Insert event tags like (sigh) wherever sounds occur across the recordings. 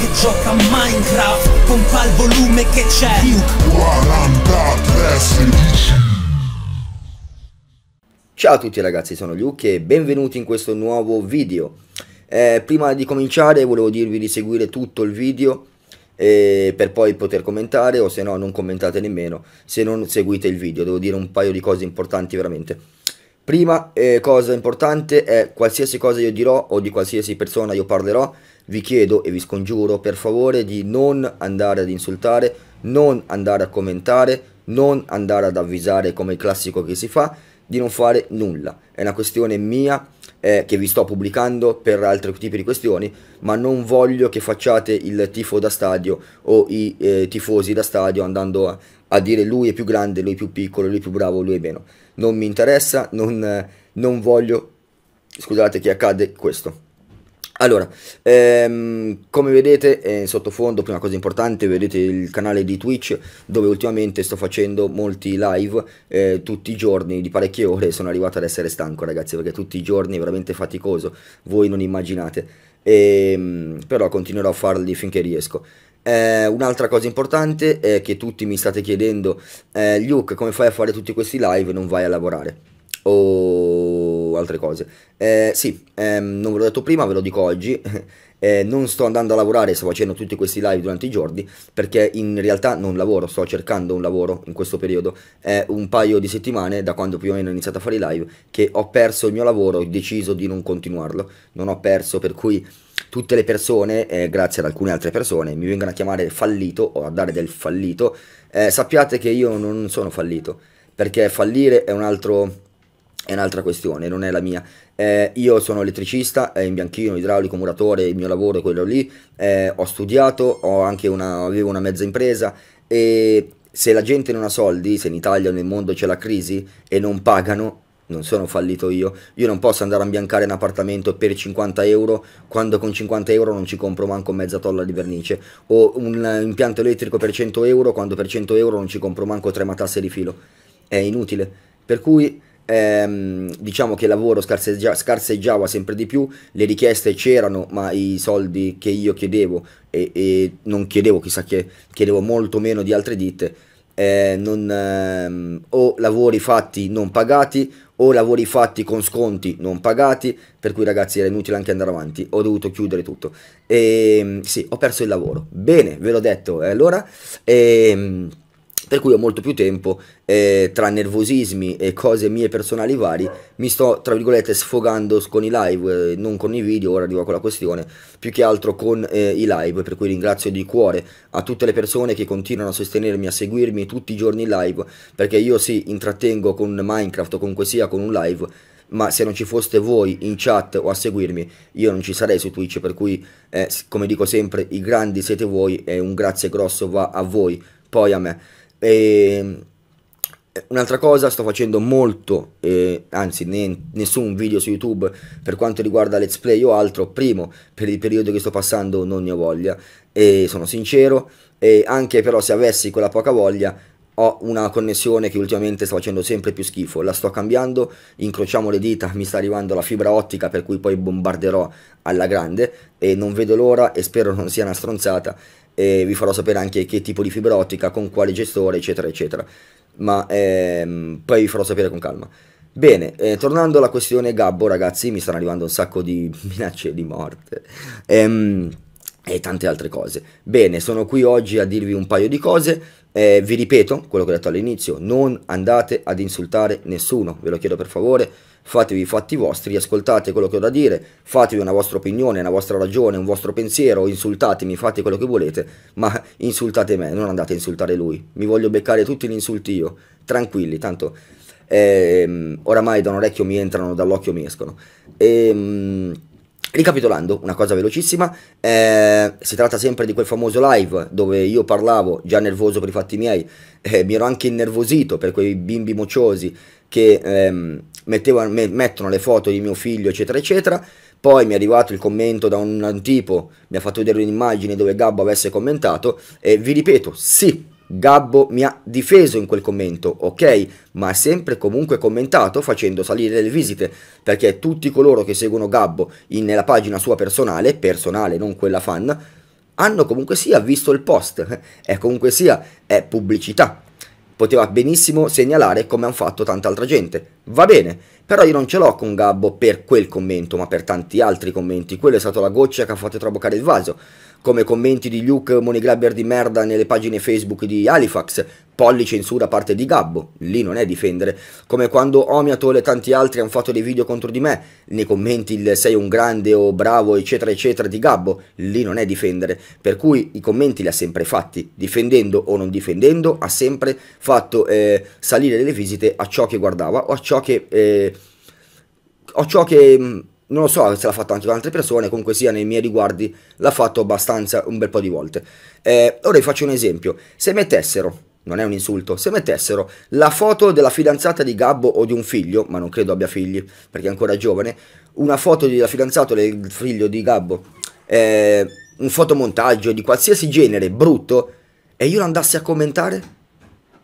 che gioca a Minecraft con qual volume che c'è Duke 43 16 Ciao a tutti ragazzi, sono Luke e benvenuti in questo nuovo video. Eh, prima di cominciare volevo dirvi di seguire tutto il video eh, per poi poter commentare o se no non commentate nemmeno se non seguite il video. Devo dire un paio di cose importanti veramente. Prima eh, cosa importante è qualsiasi cosa io dirò o di qualsiasi persona io parlerò, vi chiedo e vi scongiuro per favore di non andare ad insultare, non andare a commentare, non andare ad avvisare come il classico che si fa, di non fare nulla. È una questione mia eh, che vi sto pubblicando per altri tipi di questioni, ma non voglio che facciate il tifo da stadio o i eh, tifosi da stadio andando a, a dire lui è più grande, lui è più piccolo, lui è più bravo, lui è meno. Non mi interessa, non, non voglio, scusate che accade questo. Allora, ehm, come vedete eh, in sottofondo, prima cosa importante, vedete il canale di Twitch dove ultimamente sto facendo molti live eh, tutti i giorni di parecchie ore sono arrivato ad essere stanco ragazzi perché tutti i giorni è veramente faticoso, voi non immaginate, e, ehm, però continuerò a farli finché riesco. Eh, un'altra cosa importante è che tutti mi state chiedendo, eh, Luke come fai a fare tutti questi live e non vai a lavorare? O altre cose. Eh, sì, ehm, non ve l'ho detto prima, ve lo dico oggi. (laughs) Eh, non sto andando a lavorare, sto facendo tutti questi live durante i giorni perché in realtà non lavoro, sto cercando un lavoro in questo periodo. È un paio di settimane da quando più o meno ho iniziato a fare i live che ho perso il mio lavoro, ho deciso di non continuarlo, non ho perso per cui tutte le persone, eh, grazie ad alcune altre persone, mi vengono a chiamare fallito o a dare del fallito, eh, sappiate che io non sono fallito, perché fallire è, un altro, è un'altra questione, non è la mia. Eh, io sono elettricista, eh, bianchino, idraulico, muratore, il mio lavoro è quello lì, eh, ho studiato, ho anche una, avevo una mezza impresa e se la gente non ha soldi, se in Italia o nel mondo c'è la crisi e non pagano, non sono fallito io, io non posso andare a imbiancare un appartamento per 50 euro quando con 50 euro non ci compro manco mezza tolla di vernice, o un impianto elettrico per 100 euro quando per 100 euro non ci compro manco tre matasse di filo, è inutile, per cui ehm, diciamo che il lavoro scarseggia scarseggiava sempre di più, le richieste c'erano ma i soldi che io chiedevo e, e non chiedevo chissà che, chiedevo molto meno di altre ditte, eh, non, ehm, o lavori fatti non pagati o lavori fatti con sconti non pagati, per cui ragazzi era inutile anche andare avanti, ho dovuto chiudere tutto. E ehm, sì, ho perso il lavoro. Bene, ve l'ho detto, e allora... ehm, per cui ho molto più tempo, eh, tra nervosismi e cose mie personali vari, mi sto, tra virgolette, sfogando con i live, eh, non con i video, ora arrivo a quella questione, più che altro con eh, i live, per cui ringrazio di cuore a tutte le persone che continuano a sostenermi, a seguirmi tutti i giorni live, perché io sì, intrattengo con Minecraft o comunque sia con un live, ma se non ci foste voi in chat o a seguirmi io non ci sarei su Twitch per cui eh, come dico sempre i grandi siete voi e un grazie grosso va a voi poi a me e, ehm, Un'altra cosa, sto facendo molto, eh, anzi ne, nessun video su YouTube per quanto riguarda let's play o altro, primo per il periodo che sto passando non ne ho voglia e sono sincero, e anche però se avessi quella poca voglia ho una connessione che ultimamente sto facendo sempre più schifo, la sto cambiando, incrociamo le dita, mi sta arrivando la fibra ottica per cui poi bombarderò alla grande e non vedo l'ora e spero non sia una stronzata e vi farò sapere anche che tipo di fibra ottica, con quale gestore, eccetera, eccetera. Ma ehm, poi vi farò sapere con calma. Bene, eh, tornando alla questione Gabbo, ragazzi, mi stanno arrivando un sacco di (laughs) minacce di morte. Ehm, e tante altre cose. Bene, sono qui oggi a dirvi un paio di cose. Eh, vi ripeto quello che ho detto all'inizio, non andate ad insultare nessuno, ve lo chiedo per favore fatevi i fatti vostri, ascoltate quello che ho da dire, fatevi una vostra opinione, una vostra ragione, un vostro pensiero, insultatemi, fate quello che volete, ma insultate me, non andate a insultare lui, mi voglio beccare tutti gli insulti io, tranquilli, tanto ehm, oramai da un orecchio mi entrano, dall'occhio mi escono. Ehm, Ricapitolando, una cosa velocissima, eh, si tratta sempre di quel famoso live dove io parlavo già nervoso per i fatti miei, eh, mi ero anche innervosito per quei bimbi mocciosi che ehm, mettevano, mettono le foto di mio figlio, eccetera, eccetera. Poi mi è arrivato il commento da un tipo, mi ha fatto vedere un'immagine dove Gabbo avesse commentato e vi ripeto, sì, Gabbo mi ha difeso in quel commento, ok, ma ha sempre comunque commentato facendo salire le visite, perché tutti coloro che seguono Gabbo in, nella pagina sua personale, personale non quella fan, hanno comunque sia visto il post, è eh, comunque sia è pubblicità, Poteva benissimo segnalare come hanno fatto tanta altra gente. Va bene, però io non ce l'ho con Gabbo per quel commento, ma per tanti altri commenti. Quello è stato la goccia che ha fatto traboccare il vaso. Come commenti di Luke Moneygrabber di merda nelle pagine Facebook di Halifax, pollice in su da parte di Gabbo, lì non è difendere, come quando Omiato e tanti altri hanno fatto dei video contro di me, nei commenti il sei un grande o bravo eccetera eccetera di Gabbo, lì non è difendere, per cui i commenti li ha sempre fatti, difendendo o non difendendo, ha sempre fatto eh, salire le visite a ciò che guardava o a ciò che... Eh, a ciò che mm, non lo so se l'ha fatto anche con altre persone, comunque sia nei miei riguardi l'ha fatto abbastanza un bel po' di volte. Eh, ora vi faccio un esempio, se mettessero non è un insulto, se mettessero la foto della fidanzata di Gabbo o di un figlio, ma non credo abbia figli perché è ancora giovane, una foto della fidanzata o del figlio di Gabbo, eh, un fotomontaggio di qualsiasi genere brutto e io lo andassi a commentare?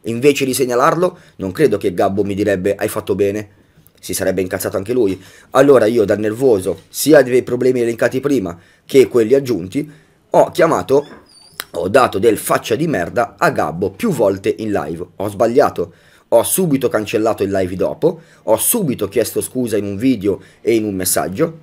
Invece di segnalarlo, non credo che Gabbo mi direbbe hai fatto bene, si sarebbe incazzato anche lui. Allora io da nervoso, sia dei problemi elencati prima che quelli aggiunti, ho chiamato ho dato del faccia di merda a Gabbo più volte in live. Ho sbagliato. Ho subito cancellato il live dopo, ho subito chiesto scusa in un video e in un messaggio,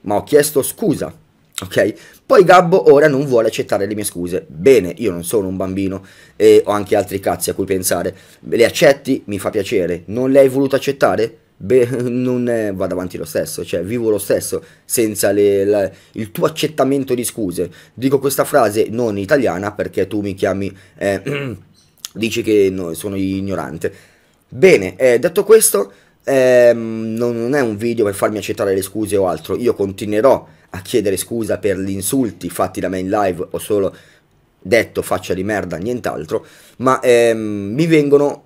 ma ho chiesto scusa, ok? Poi Gabbo ora non vuole accettare le mie scuse. Bene, io non sono un bambino e ho anche altri cazzi a cui pensare. Le accetti? Mi fa piacere. Non le hai volute accettare? Beh, (laughs) non è, vado avanti lo stesso, cioè vivo lo stesso senza le, le, il tuo accettamento di scuse. Dico questa frase non italiana perché tu mi chiami, eh, (clears throat) dici che no, sono ignorante. Bene, eh, detto questo, eh, non, è un video per farmi accettare le scuse o altro, io continuerò a chiedere scusa per gli insulti fatti da me in live o solo detto faccia di merda, nient'altro, ma ehm, mi vengono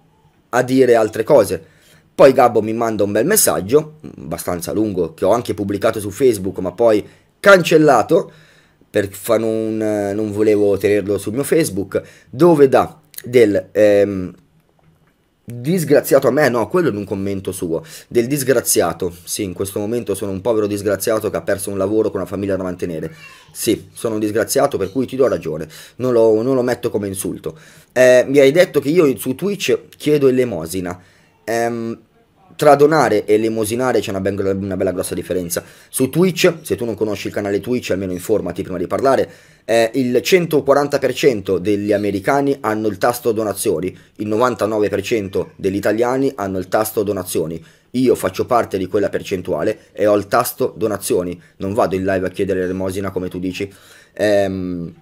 a dire altre cose poi Gabbo mi manda un bel messaggio, abbastanza lungo, che ho anche pubblicato su Facebook, ma poi cancellato, perché non, non volevo tenerlo sul mio Facebook, dove dà del... Ehm, disgraziato a me, no, quello è un commento suo, del disgraziato, sì, in questo momento sono un povero disgraziato che ha perso un lavoro con una famiglia da mantenere, sì, sono un disgraziato per cui ti do ragione, non lo, non lo metto come insulto. Eh, mi hai detto che io su Twitch chiedo elemosina, ehm, tra donare e elemosinare c'è una, be- una, bella grossa differenza. Su Twitch, se tu non conosci il canale Twitch, almeno informati prima di parlare, eh, il 140% degli americani hanno il tasto donazioni, il 99% degli italiani hanno il tasto donazioni. Io faccio parte di quella percentuale e ho il tasto donazioni, non vado in live a chiedere l'elemosina come tu dici. Ehm,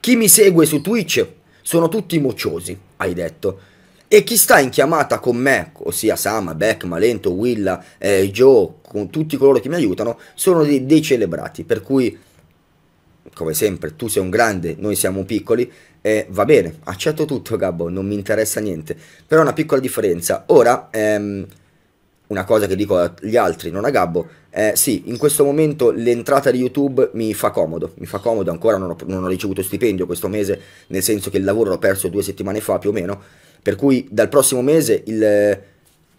chi mi segue su Twitch sono tutti mocciosi, hai detto e chi sta in chiamata con me, ossia Sam, Beck, Malento, Willa, eh, Joe, con tutti coloro che mi aiutano, sono dei, dei, celebrati, per cui, come sempre, tu sei un grande, noi siamo piccoli, eh, va bene, accetto tutto Gabbo, non mi interessa niente, però è una piccola differenza. Ora, ehm, una cosa che dico agli altri, non a Gabbo, eh, sì, in questo momento l'entrata di YouTube mi fa comodo, mi fa comodo, ancora non ho, non ho ricevuto stipendio questo mese, nel senso che il lavoro l'ho perso due settimane fa più o meno, per cui dal prossimo mese il eh,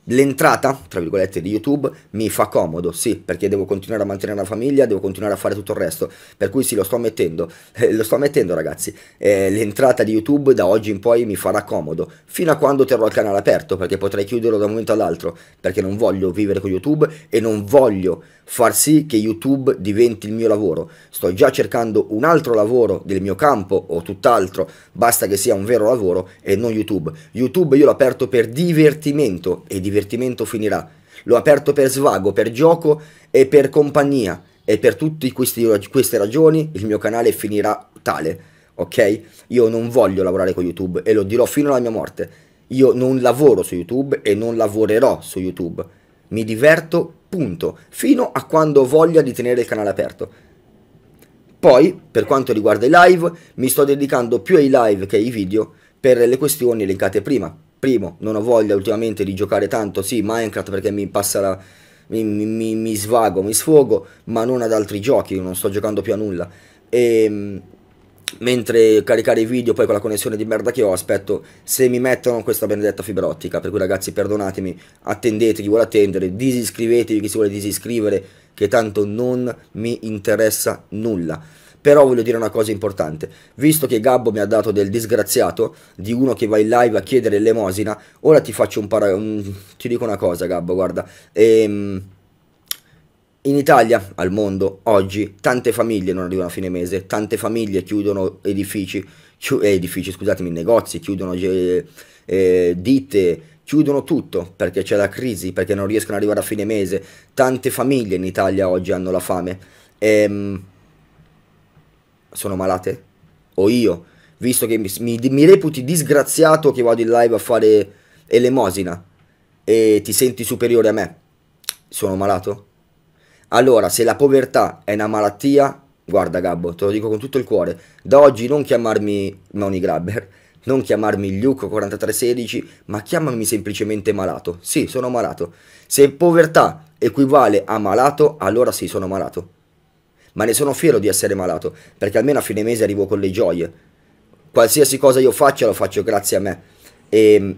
L'entrata, tra virgolette, di YouTube mi fa comodo, sì, perché devo continuare a mantenere la famiglia, devo continuare a fare tutto il resto, per cui sì, lo sto ammettendo, eh, lo sto ammettendo ragazzi, eh, l'entrata di YouTube da oggi in poi mi farà comodo, fino a quando terrò il canale aperto, perché potrei chiuderlo da un momento all'altro, perché non voglio vivere con YouTube e non voglio far sì che YouTube diventi il mio lavoro, sto già cercando un altro lavoro del mio campo o tutt'altro, basta che sia un vero lavoro e non YouTube, YouTube io l'ho aperto per divertimento e divertimento divertimento finirà. L'ho aperto per svago, per gioco e per compagnia. E per tutte queste ragioni il mio canale finirà tale, ok? Io non voglio lavorare con YouTube e lo dirò fino alla mia morte. Io non lavoro su YouTube e non lavorerò su YouTube. Mi diverto, punto, fino a quando ho voglia di tenere il canale aperto. Poi, per quanto riguarda i live, mi sto dedicando più ai live che ai video per le questioni elencate prima primo, non ho voglia ultimamente di giocare tanto, sì, Minecraft perché mi passa la... mi, mi, mi svago, mi sfogo, ma non ad altri giochi, non sto giocando più a nulla. E, ehm, mentre caricare i video poi con la connessione di merda che ho aspetto se mi mettono questa benedetta fibra ottica per cui ragazzi perdonatemi attendete chi vuole attendere disiscrivetevi chi si vuole disiscrivere che tanto non mi interessa nulla però voglio dire una cosa importante, visto che Gabbo mi ha dato del disgraziato, di uno che va in live a chiedere l'emosina, ora ti faccio un paragone, ti dico una cosa Gabbo, guarda, ehm... In Italia, al mondo, oggi, tante famiglie non arrivano a fine mese, tante famiglie chiudono edifici, chi eh, edifici scusatemi, negozi, chiudono eh, eh, ditte, chiudono tutto perché c'è la crisi, perché non riescono ad arrivare a fine mese. Tante famiglie in Italia oggi hanno la fame. Ehm, sono malate. O io, visto che mi, mi, mi reputi disgraziato che vado in live a fare elemosina e ti senti superiore a me, sono malato? Allora, se la povertà è una malattia, guarda Gabbo, te lo dico con tutto il cuore, da oggi non chiamarmi Money Grabber, non chiamarmi Luke4316, ma chiamami semplicemente malato. Sì, sono malato. Se povertà equivale a malato, allora sì, sono malato ma ne sono fiero di essere malato, perché almeno a fine mese arrivo con le gioie. Qualsiasi cosa io faccia lo faccio grazie a me. E ehm,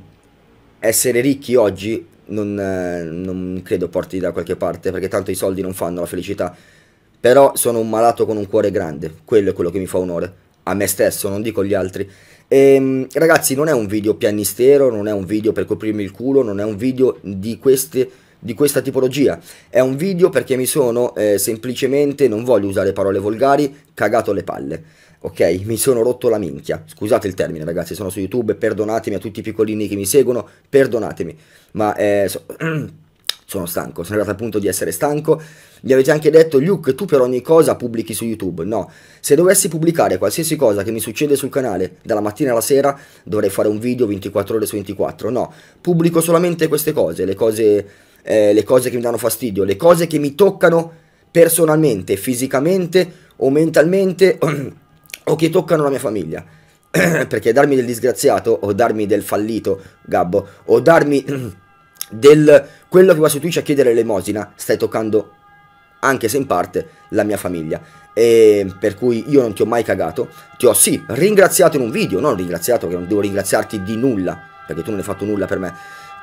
essere ricchi oggi non, eh, non credo porti da qualche parte, perché tanto i soldi non fanno la felicità. Però sono un malato con un cuore grande, quello è quello che mi fa onore. A me stesso, non dico agli altri. E, ehm, ragazzi, non è un video pianistero, non è un video per coprirmi il culo, non è un video di queste di questa tipologia. È un video perché mi sono eh, semplicemente, non voglio usare parole volgari, cagato le palle. Ok, mi sono rotto la minchia. Scusate il termine, ragazzi, sono su YouTube, perdonatemi a tutti i piccolini che mi seguono, perdonatemi. Ma eh, so (clears throat) sono stanco, sono arrivato al punto di essere stanco. Mi avete anche detto, Luke, tu per ogni cosa pubblichi su YouTube. No, se dovessi pubblicare qualsiasi cosa che mi succede sul canale dalla mattina alla sera, dovrei fare un video 24 ore su 24. No, pubblico solamente queste cose, le cose eh, le cose che mi danno fastidio, le cose che mi toccano personalmente, fisicamente o mentalmente (clears throat) o che toccano la mia famiglia. (clears throat) Perché darmi del disgraziato o darmi del fallito, Gabbo, o darmi (clears throat) del quello che va su Twitch a chiedere l'emosina, stai toccando anche se in parte la mia famiglia. E per cui io non ti ho mai cagato, ti ho sì ringraziato in un video, non ringraziato che non devo ringraziarti di nulla, perché tu non hai fatto nulla per me.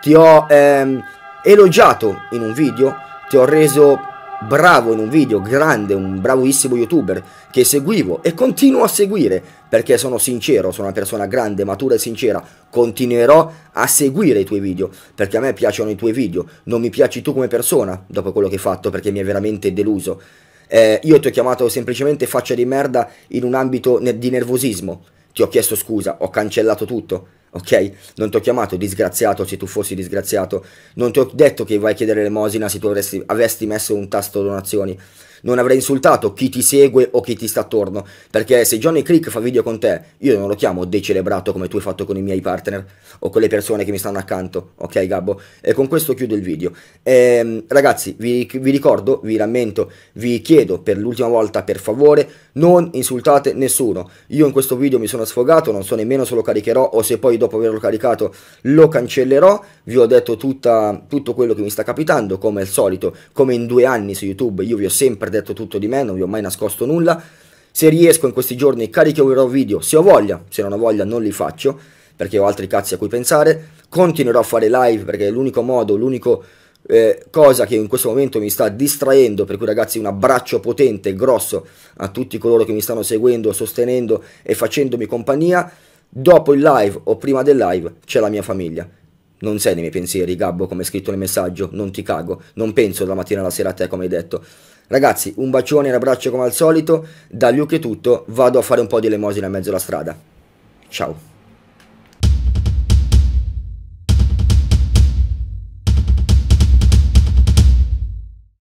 Ti ho ehm, elogiato in un video, ti ho reso bravo in un video, grande, un bravissimo youtuber che seguivo e continuo a seguire perché sono sincero, sono una persona grande, matura e sincera, continuerò a seguire i tuoi video perché a me piacciono i tuoi video, non mi piaci tu come persona dopo quello che hai fatto perché mi hai veramente deluso. Eh, io ti ho chiamato semplicemente faccia di merda in un ambito di nervosismo, ti ho chiesto scusa, ho cancellato tutto ok? Non ti ho chiamato disgraziato se tu fossi disgraziato, non ti ho detto che vai a chiedere l'emosina se tu avresti, avessi messo un tasto donazioni non avrei insultato chi ti segue o chi ti sta attorno, perché se Johnny Crick fa video con te, io non lo chiamo decelebrato come tu hai fatto con i miei partner o con le persone che mi stanno accanto, ok Gabbo? E con questo chiudo il video. Ehm, ragazzi, vi, vi ricordo, vi rammento, vi chiedo per l'ultima volta, per favore, non insultate nessuno. Io in questo video mi sono sfogato, non so nemmeno se lo caricherò o se poi dopo averlo caricato lo cancellerò, vi ho detto tutta, tutto quello che mi sta capitando, come al solito, come in due anni su YouTube, io vi ho sempre detto tutto di me, non vi ho mai nascosto nulla. Se riesco in questi giorni caricherò video, se ho voglia, se non ho voglia non li faccio, perché ho altri cazzi a cui pensare. Continuerò a fare live perché è l'unico modo, l'unico eh, cosa che in questo momento mi sta distraendo, per cui ragazzi un abbraccio potente e grosso a tutti coloro che mi stanno seguendo, sostenendo e facendomi compagnia. Dopo il live o prima del live c'è la mia famiglia. Non sei nei miei pensieri, Gabbo, come è scritto nel messaggio, non ti cago, non penso dalla mattina alla sera a te, come hai detto. Ragazzi, un bacione e un abbraccio come al solito, da Luke è tutto, vado a fare un po' di elemosina in mezzo alla strada. Ciao.